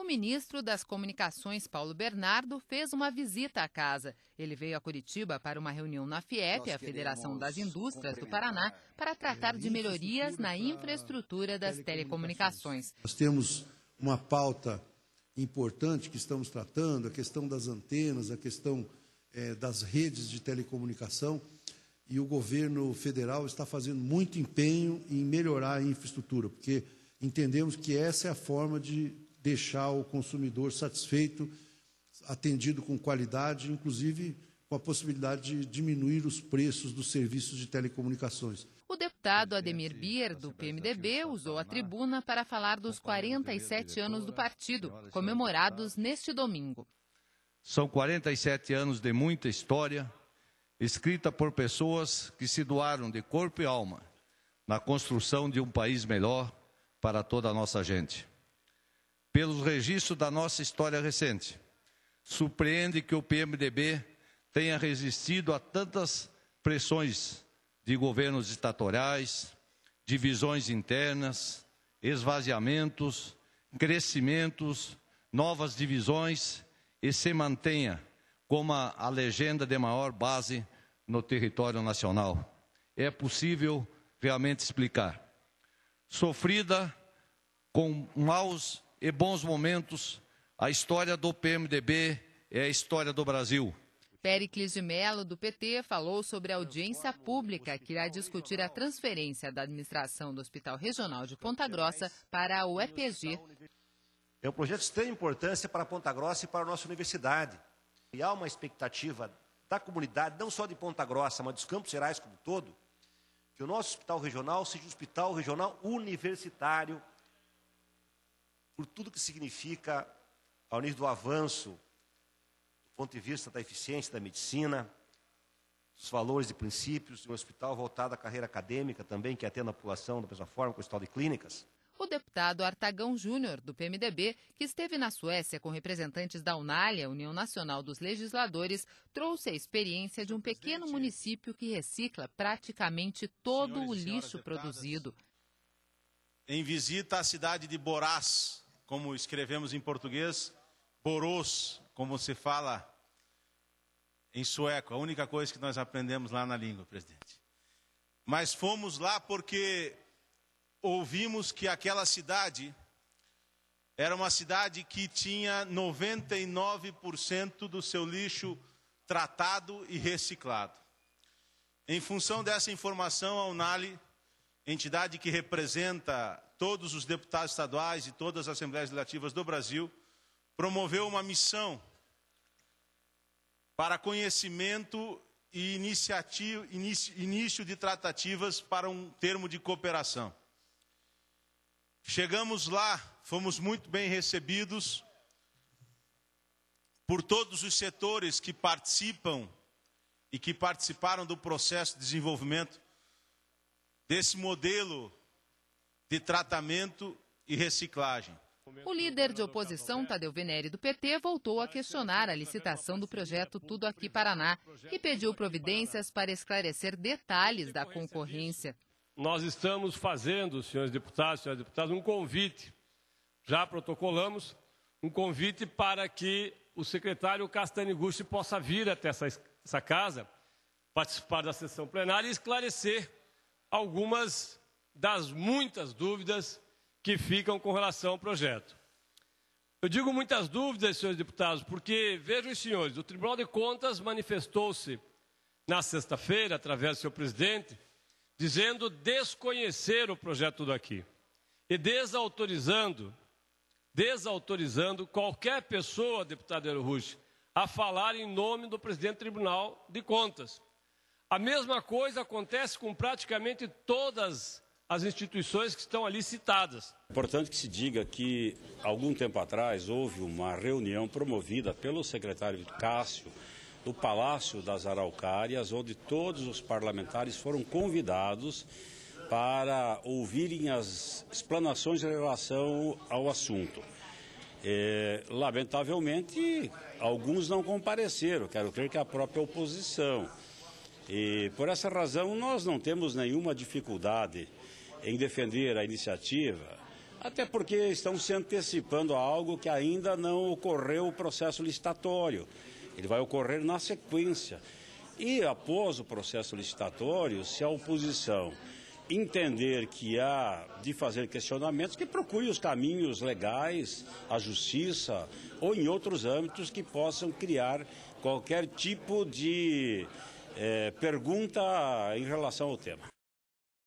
O ministro das Comunicações, Paulo Bernardo, fez uma visita à casa. Ele veio a Curitiba para uma reunião na FIEP, a Federação das Indústrias do Paraná, para tratar de melhorias na infraestrutura das telecomunicações. Nós temos uma pauta importante que estamos tratando, a questão das antenas, a questão é, das redes de telecomunicação. E o governo federal está fazendo muito empenho em melhorar a infraestrutura, porque entendemos que essa é a forma de deixar o consumidor satisfeito, atendido com qualidade, inclusive com a possibilidade de diminuir os preços dos serviços de telecomunicações. O deputado Ademir Bier, do PMDB, usou a tribuna para falar dos 47 anos do partido, comemorados neste domingo. São 47 anos de muita história, escrita por pessoas que se doaram de corpo e alma na construção de um país melhor para toda a nossa gente pelos registros da nossa história recente. Surpreende que o PMDB tenha resistido a tantas pressões de governos ditatoriais, divisões internas, esvaziamentos, crescimentos, novas divisões e se mantenha como a, a legenda de maior base no território nacional. É possível realmente explicar. Sofrida com maus e bons momentos. A história do PMDB é a história do Brasil. Pericles de Mello, do PT, falou sobre a audiência pública que irá discutir a transferência da administração do Hospital Regional de Ponta Grossa para a UEPG. É um projeto de extrema importância para Ponta Grossa e para a nossa universidade. E há uma expectativa da comunidade, não só de Ponta Grossa, mas dos Campos Gerais como um todo, que o nosso hospital regional seja um hospital regional universitário por tudo que significa ao nível do avanço, do ponto de vista da eficiência da medicina, dos valores e princípios de um hospital voltado à carreira acadêmica também, que atende a população da mesma forma com o Hospital de Clínicas. O deputado Artagão Júnior, do PMDB, que esteve na Suécia com representantes da Unália, União Nacional dos Legisladores, trouxe a experiência de um pequeno município que recicla praticamente todo Senhores, o lixo produzido. Em visita à cidade de Borás, como escrevemos em português, boros, como se fala em sueco, a única coisa que nós aprendemos lá na língua, presidente. Mas fomos lá porque ouvimos que aquela cidade era uma cidade que tinha 99% do seu lixo tratado e reciclado. Em função dessa informação, a Unali entidade que representa todos os deputados estaduais e todas as assembleias legislativas do Brasil, promoveu uma missão para conhecimento e início de tratativas para um termo de cooperação. Chegamos lá, fomos muito bem recebidos por todos os setores que participam e que participaram do processo de desenvolvimento desse modelo de tratamento e reciclagem. O líder de oposição, Tadeu Venere, do PT, voltou a questionar a licitação do projeto Tudo Aqui Paraná e pediu providências para esclarecer detalhes da concorrência. Nós estamos fazendo, senhores deputados, senhoras deputadas, um convite, já protocolamos, um convite para que o secretário Castanho possa vir até essa, essa casa, participar da sessão plenária e esclarecer algumas das muitas dúvidas que ficam com relação ao projeto. Eu digo muitas dúvidas, senhores deputados, porque, vejam os senhores, o Tribunal de Contas manifestou-se na sexta-feira, através do seu presidente, dizendo desconhecer o projeto daqui e desautorizando, desautorizando qualquer pessoa, deputado Ero a falar em nome do presidente do Tribunal de Contas. A mesma coisa acontece com praticamente todas as instituições que estão ali citadas. É importante que se diga que, algum tempo atrás, houve uma reunião promovida pelo secretário Cássio do Palácio das Araucárias, onde todos os parlamentares foram convidados para ouvirem as explanações em relação ao assunto. É, lamentavelmente, alguns não compareceram, quero crer que a própria oposição. E por essa razão nós não temos nenhuma dificuldade em defender a iniciativa, até porque estão se antecipando a algo que ainda não ocorreu o processo licitatório. Ele vai ocorrer na sequência. E após o processo licitatório, se a oposição entender que há de fazer questionamentos, que procure os caminhos legais, a justiça ou em outros âmbitos que possam criar qualquer tipo de é, pergunta em relação ao tema.